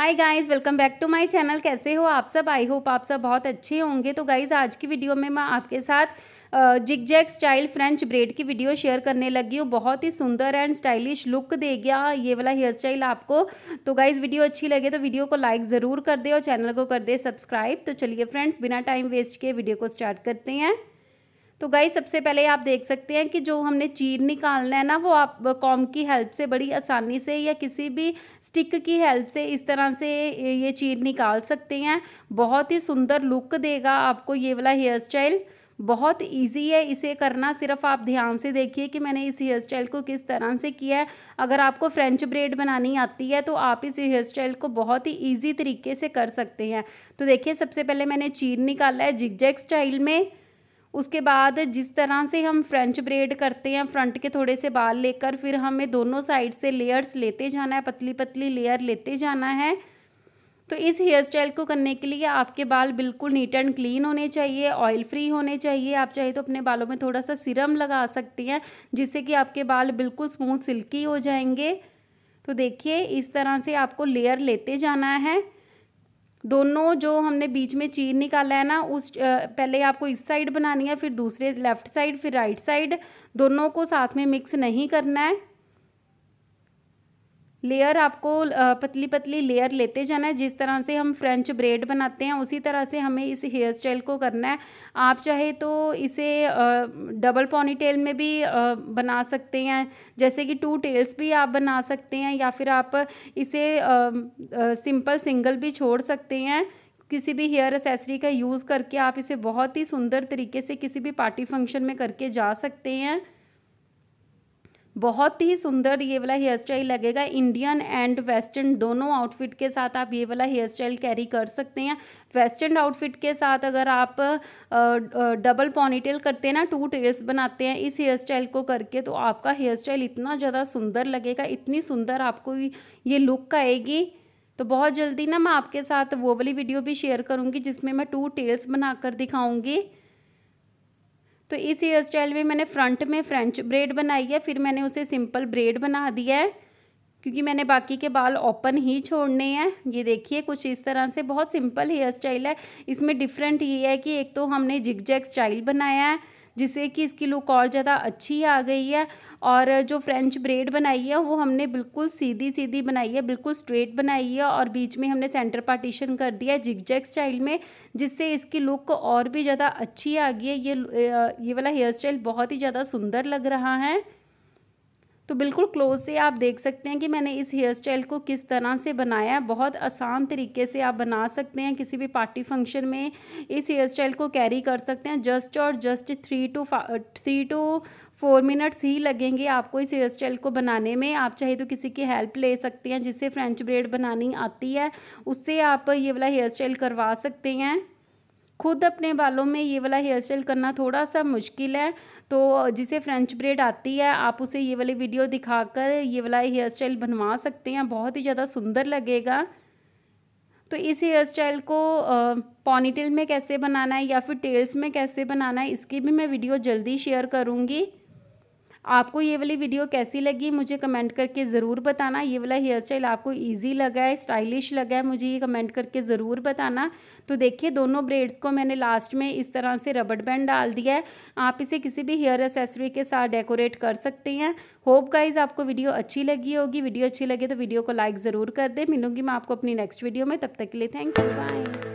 hi guys welcome back to my channel कैसे हो आप सब आई होप आप सब बहुत अच्छे होंगे तो गाइस आज की वीडियो में मैं आपके साथ zig zag style French bread की वीडियो शेयर करने लगी हूँ बहुत ही सुंदर एंड स्टाइलिश लुक दे गया ये वाला हेयर स्टाइल आपको तो गाइस वीडियो अच्छी लगे तो वीडियो को लाइक ज़रूर कर दे और चैनल को कर दे सब्सक्राइब तो चलिए फ्रेंड्स बिना टाइम वेस्ट किए वीडियो को स्टार्ट करते हैं तो गाई सबसे पहले आप देख सकते हैं कि जो हमने चीर निकालना है ना वो आप कॉम की हेल्प से बड़ी आसानी से या किसी भी स्टिक की हेल्प से इस तरह से ये चीर निकाल सकते हैं बहुत ही सुंदर लुक देगा आपको ये वाला हेयर स्टाइल बहुत इजी है इसे करना सिर्फ आप ध्यान से देखिए कि मैंने इस हेयर स्टाइल को किस तरह से किया है अगर आपको फ्रेंच ब्रेड बनानी आती है तो आप इस हेयर स्टाइल को बहुत ही इजी तरीके से कर सकते हैं तो देखिए सबसे पहले मैंने चीर निकाला है जिगजैग स्टाइल में उसके बाद जिस तरह से हम फ्रेंच ब्रेड करते हैं फ्रंट के थोड़े से बाल लेकर फिर हमें दोनों साइड से लेयर्स लेते जाना है पतली पतली लेयर लेते जाना है तो इस हेयर स्टाइल को करने के लिए आपके बाल बिल्कुल नीट एंड क्लीन होने चाहिए ऑयल फ्री होने चाहिए आप चाहे तो अपने बालों में थोड़ा सा सिरम लगा सकती हैं जिससे कि आपके बाल बिल्कुल स्मूथ सिल्की हो जाएंगे तो देखिए इस तरह से आपको लेयर लेते जाना है दोनों जो हमने बीच में चीर निकाला है ना उस पहले आपको इस साइड बनानी है फिर दूसरे लेफ्ट साइड फिर राइट साइड दोनों को साथ में मिक्स नहीं करना है लेयर आपको पतली पतली लेयर लेते जाना है जिस तरह से हम फ्रेंच ब्रेड बनाते हैं उसी तरह से हमें इस हेयर स्टाइल को करना है आप चाहे तो इसे डबल टेल में भी बना सकते हैं जैसे कि टू टेल्स भी आप बना सकते हैं या फिर आप इसे सिंपल सिंगल भी छोड़ सकते हैं किसी भी हेयर एसेसरी का यूज़ करके आप इसे बहुत ही सुंदर तरीके से किसी भी पार्टी फंक्शन में करके जा सकते हैं बहुत ही सुंदर ये वाला हेयर स्टाइल लगेगा इंडियन एंड वेस्टर्न दोनों आउटफिट के साथ आप ये वाला हेयर स्टाइल कैरी कर सकते हैं वेस्टर्न आउटफिट के साथ अगर आप डबल पॉनीटेल करते हैं ना टू टेल्स बनाते हैं इस हेयर स्टाइल को करके तो आपका हेयर स्टाइल इतना ज़्यादा सुंदर लगेगा इतनी सुंदर आपको ये लुक आएगी तो बहुत जल्दी ना मैं आपके साथ वो वाली वीडियो भी शेयर करूँगी जिसमें मैं टू टेल्स बनाकर दिखाऊँगी तो इस हेयर स्टाइल में मैंने फ्रंट में फ्रेंच ब्रेड बनाई है फिर मैंने उसे सिंपल ब्रेड बना दिया है क्योंकि मैंने बाकी के बाल ओपन ही छोड़ने हैं ये देखिए कुछ इस तरह से बहुत सिंपल हेयर स्टाइल है इसमें डिफरेंट ये है कि एक तो हमने जिग जैग स्टाइल बनाया है जिससे कि इसकी लुक और ज़्यादा अच्छी आ गई है और जो फ्रेंच ब्रेड बनाई है वो हमने बिल्कुल सीधी सीधी बनाई है बिल्कुल स्ट्रेट बनाई है और बीच में हमने सेंटर पार्टीशन कर दिया है जिगजैग स्टाइल में जिससे इसकी लुक और भी ज़्यादा अच्छी आ गई है ये ये वाला हेयर स्टाइल बहुत ही ज़्यादा सुंदर लग रहा है तो बिल्कुल क्लोज से आप देख सकते हैं कि मैंने इस हेयर स्टाइल को किस तरह से बनाया है बहुत आसान तरीके से आप बना सकते हैं किसी भी पार्टी फंक्शन में इस हेयर स्टाइल को कैरी कर सकते हैं जस्ट और just three two three two four minutes ही लगेंगे आपको इस हेयर स्टाइल को बनाने में आप चाहे तो किसी की हेल्प ले सकते हैं जिससे फ्रेंच ब्रेड बनानी आती है उससे आप ये वाला हेयर स्टाइल करवा सकते हैं खुद अपने बालों में ये वाला हेयर स्टाइल करना थोड़ा सा मुश्किल है तो जिसे फ्रेंच ब्रेड आती है आप उसे ये वाली वीडियो दिखाकर ये वाला हेयर स्टाइल बनवा सकते हैं बहुत ही ज़्यादा सुंदर लगेगा तो इस हेयर स्टाइल को पॉनीटेल में कैसे बनाना है या फिर टेल्स में कैसे बनाना है इसकी भी मैं वीडियो जल्दी शेयर करूँगी आपको ये वाली वीडियो कैसी लगी मुझे कमेंट करके ज़रूर बताना ये वाला हेयर स्टाइल आपको ईजी लगा है स्टाइलिश लगा है मुझे ये कमेंट करके ज़रूर बताना तो देखिए दोनों ब्रेड्स को मैंने लास्ट में इस तरह से रबड़ बैंड डाल दिया है आप इसे किसी भी हेयर एसेसरी के साथ डेकोरेट कर सकते हैं होप गाइज आपको वीडियो अच्छी लगी होगी वीडियो अच्छी लगे तो वीडियो को लाइक ज़रूर कर दे मिलूंगी मैं आपको अपनी नेक्स्ट वीडियो में तब तक के लिए थैंक यू बाय